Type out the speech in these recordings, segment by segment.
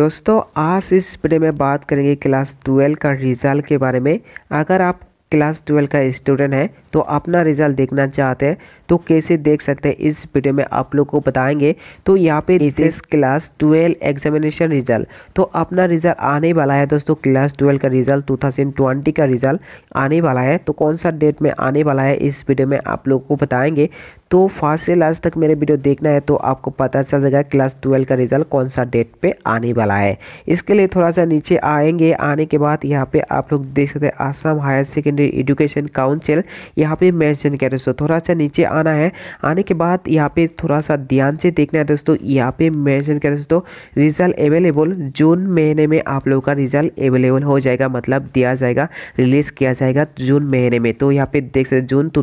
दोस्तों आज इस वीडियो में बात करेंगे क्लास ट्वेल्व का रिज़ल्ट के बारे में अगर आप क्लास ट्वेल्व का स्टूडेंट है तो अपना रिज़ल्ट देखना चाहते हैं तो कैसे देख सकते हैं इस वीडियो में आप लोग को बताएंगे तो यहाँ पे रिसेस क्लास ट्वेल्व एग्जामिनेशन रिजल्ट तो अपना रिजल्ट आने वाला है दोस्तों क्लास ट्वेल्व का रिजल्ट टू थाउजेंड ट्वेंटी का रिजल्ट आने वाला है तो कौन सा डेट में आने वाला है इस वीडियो में आप लोग को बताएंगे तो फर्स्ट से लास्ट तक मेरे वीडियो देखना है तो आपको पता चल जाएगा क्लास ट्वेल्व का रिजल्ट कौन सा डेट पे आने वाला है इसके लिए थोड़ा सा नीचे आएंगे आने के बाद यहाँ पे आप लोग देख सकते हैं Assam higher secondary education council यहाँ पे मेंशन कर रहे हो थोड़ा सा नीचे आ आना है आने के बाद यहाँ पे थोड़ा सा ध्यान से देखना है दोस्तों यहाँ पे मेंशन करें दोस्तों रिजल्ट अवेलेबल जून महीने में आप लोगों का रिजल्ट अवेलेबल हो जाएगा मतलब दिया जाएगा रिलीज़ किया जाएगा जून महीने में तो यहाँ पे देख सकते जून टू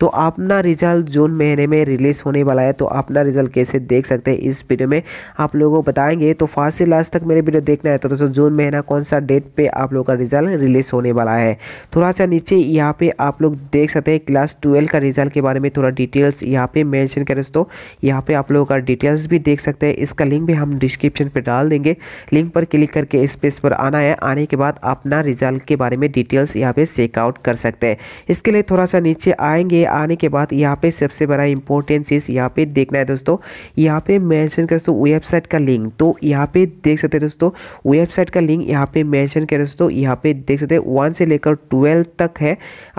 तो अपना रिजल्ट जून महीने में रिलीज़ होने वाला है तो अपना रिजल्ट कैसे देख सकते हैं इस वीडियो में आप लोगों को बताएंगे तो फास्ट से लास्ट तक मेरे वीडियो देखना है तो दोस्तों जून महीना कौन सा डेट पे आप लोगों का रिजल्ट रिलीज़ होने वाला है थोड़ा सा नीचे यहाँ पे आप लोग देख सकते हैं क्लास ट्वेल्व का रिजल्ट के बारे में थोड़ा डिटेल्स यहाँ पे मेंशन करें दोस्तों यहाँ पे आप लोगों का डिटेल्स भी देख सकते हैं इसका लिंक भी हम डिस्क्रिप्शन पे डाल देंगे लिंक पर क्लिक करके इस पेज पर आना है आने के बाद अपना रिजल्ट के बारे में डिटेल्स यहाँ पे चेकआउट कर सकते हैं इसके लिए थोड़ा सा नीचे आएंगे आने के बाद यहाँ पे सबसे बड़ा इंपॉर्टेंस यहाँ पे देखना है दोस्तों यहाँ पे मैंशन कर दोस्तों वेबसाइट का लिंक तो यहाँ पे देख सकते हैं दोस्तों वेबसाइट का लिंक यहाँ पे मैंशन कर दोस्तों यहाँ पे देख सकते हैं वन से लेकर ट्वेल्व तक है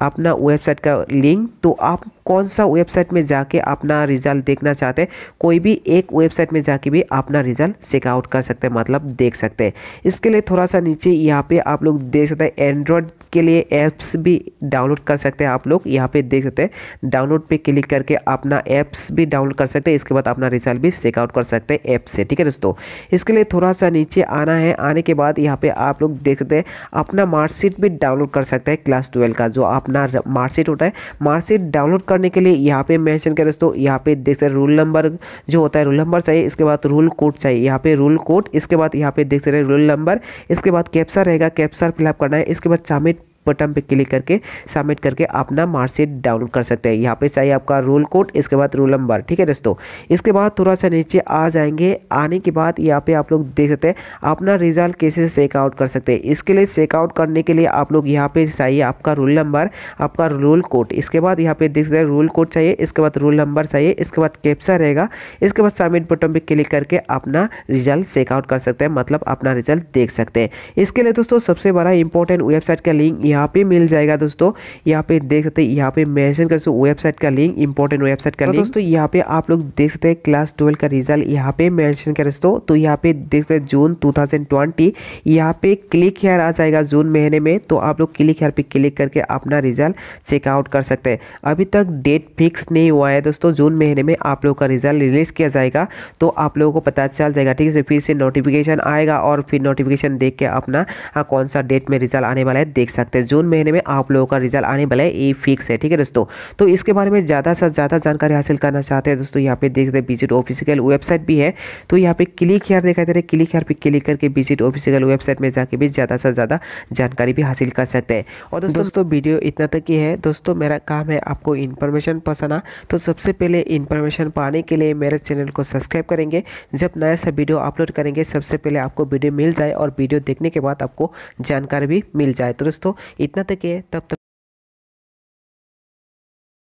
अपना वेबसाइट का लिंक तो आप कौन सा वेबसाइट में जाके अपना रिजल्ट देखना चाहते हैं कोई भी एक वेबसाइट में जाके भी अपना रिजल्ट चेकआउट कर सकते हैं मतलब देख सकते हैं इसके लिए थोड़ा सा नीचे यहाँ पे आप लोग देख सकते हैं एंड्रॉयड के लिए ऐप्स भी डाउनलोड कर सकते हैं आप लोग यहाँ पे देख सकते हैं डाउनलोड पे क्लिक करके अपना ऐप्स भी डाउनलोड कर सकते हैं इसके बाद अपना रिजल्ट भी चेकआउट कर सकते हैं ऐप से ठीक है दोस्तों इसके लिए थोड़ा सा नीचे आना है आने के बाद यहाँ पर आप लोग देख सकते हैं अपना मार्कशीट भी डाउनलोड कर सकते हैं क्लास ट्वेल्व का जो अपना मार्कशीट होता है मार्कशीट डाउनलोड करने के लिए यहाँ पे मेंशन करें दोस्तों यहाँ पे देख सकते रूल नंबर जो होता है रूल नंबर चाहिए इसके बाद रूल कोड चाहिए यहाँ पे रूल कोड इसके बाद यहाँ पे देख सकते रूल नंबर इसके बाद कैप्सा रहेगा कैप्सा फिलअप करना है इसके बाद चामिट बटन पे क्लिक करके सबमिट करके अपना मार्कशीट डाउनलोड कर सकते हैं यहाँ पे चाहिए आपका रोल कोड इसके बाद रोल नंबर ठीक है दोस्तों इसके बाद थोड़ा सा नीचे आ जाएंगे आने के बाद यहाँ पे आप लोग देख सकते हैं अपना रिजल्ट कैसे चेकआउट कर सकते हैं इसके लिए चेकआउट करने के लिए आप लोग यहाँ पे चाहिए आपका रोल नंबर आपका रोल कोड इसके बाद यहाँ पे देख सकते हैं रोल कोड चाहिए इसके बाद रोल नंबर चाहिए इसके बाद कैप्सा रहेगा इसके बाद सबमिट बटन पर क्लिक करके अपना रिजल्ट चेकआउट कर सकते हैं मतलब अपना रिजल्ट देख सकते हैं इसके लिए दोस्तों सबसे बड़ा इंपॉर्टेंट वेबसाइट का लिंक यहाँ पे मिल जाएगा दोस्तों यहाँ पे देख सकते हैं यहाँ पे मैंशन कर सकते वेबसाइट का लिंक इंपॉर्टेंट वेबसाइट का लिंक तो दोस्तों यहाँ पे आप लोग देख सकते हैं क्लास ट्वेल्व का रिजल्ट यहाँ पे मैंशन कर दोस्तों तो यहाँ पे देख सकते जून टू थाउजेंड ट्वेंटी यहाँ पे क्लिक हेयर आ जाएगा जून महीने में तो आप लोग क्लिक हेयर पे क्लिक करके अपना रिजल्ट चेकआउट कर सकते हैं अभी तक डेट फिक्स नहीं हुआ है दोस्तों जून महीने में आप लोग का रिजल्ट रिलीज़ किया जाएगा तो आप लोगों को पता चल जाएगा ठीक है फिर से नोटिफिकेशन आएगा और फिर नोटिफिकेशन देख के अपना हाँ, कौन सा डेट में रिजल्ट आने वाला है देख सकते हैं है जून महीने में आप लोगों का रिजल्ट आने वाला है ये फिक्स है ठीक है दोस्तों तो इसके बारे में ज़्यादा से ज़्यादा जानकारी हासिल करना चाहते हैं दोस्तों यहाँ पे देख रहे विजिट ऑफिशियल वेबसाइट भी है तो यहाँ पे क्लिक हेयर दिखाई दे रहा है क्लिक हेयर पर क्लिक करके विजिट ऑफिशियल वेबसाइट में जाके भी ज़्यादा से ज़्यादा जानकारी भी हासिल कर सकते हैं और दोस्तों दोस्तों वीडियो इतना तक ही है दोस्तों मेरा काम है आपको इन्फॉर्मेशन पसंद आ तो सबसे पहले इन्फॉर्मेशन पाने के लिए मेरे चैनल को सब्सक्राइब करेंगे जब नया सा वीडियो अपलोड करेंगे सबसे पहले आपको वीडियो मिल जाए और वीडियो देखने के बाद आपको जानकारी भी मिल जाए तो दोस्तों इतना तक है तब तक